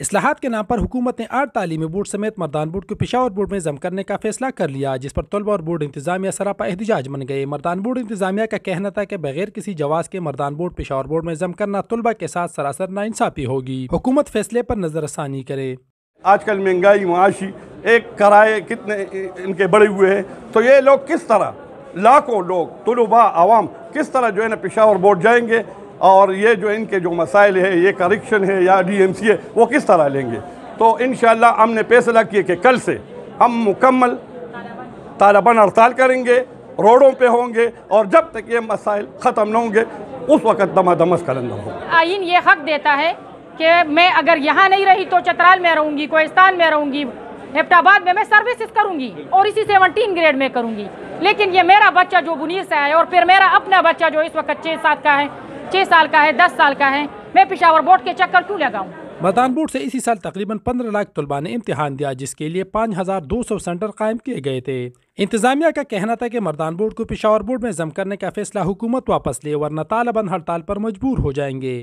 असलाहत के नाम पर हुकूमत ने आठ तालीमी बोर्ड समेत मरदान बोर्ड को पिशावर बोर्ड में जम करने का फैसला कर लिया जिस पर तलबा और बोर्ड इंतजामिया सरापा एहतजाज बन गए मरदान बोर्ड इंतजामिया का कहना था कि बगैर किसी जवाब के मरदान बोर्ड पिशावर बोर्ड में जम करना तलबा के साथ सरासर नाइंसाफी होगी हुकूमत फैसले पर नजरसानी करे आजकल महंगाई मुआशी एक कराए कितने इनके बड़े हुए हैं तो ये लोग किस तरह लाखों लोग तलबा आवाम किस तरह जो है ना पिशावर बोर्ड जाएंगे और ये जो इनके जो मसाइल है ये करेक्शन है या डी एम सी है वो किस तरह लेंगे तो इन हमने फैसला किया कि कल से हम मुकम्मल तालबन हड़ताल करेंगे रोडों पे होंगे और जब तक ये मसाइल ख़त्म न होंगे उस वक्त दमादमस कलंदर होगा आइन ये हक देता है कि मैं अगर यहाँ नहीं रही तो चतराल में रहूँगी कोहिस्तान में रहूँगी हेफ्टाबाद में मैं सर्विसेज करूँगी और इसी सेवनटीन ग्रेड में करूँगी लेकिन ये मेरा बच्चा जो बुनीर से है और फिर मेरा अपना बच्चा जो इस वक्त छः सात का है छह साल का है दस साल का है मैं पिशावर बोर्ड के चक्कर क्यों लगाऊँ मदान बोर्ड से इसी साल तकरीबन 15 लाख तलबा ने इम्तिहान दिया जिसके लिए 5,200 सेंटर कायम किए गए थे इंतजामिया का कहना था कि मरदान बोर्ड को पिशावर बोर्ड में जम करने का फैसला हुकूमत वापस ले वरना तालबन हड़ताल पर मजबूर हो जाएंगे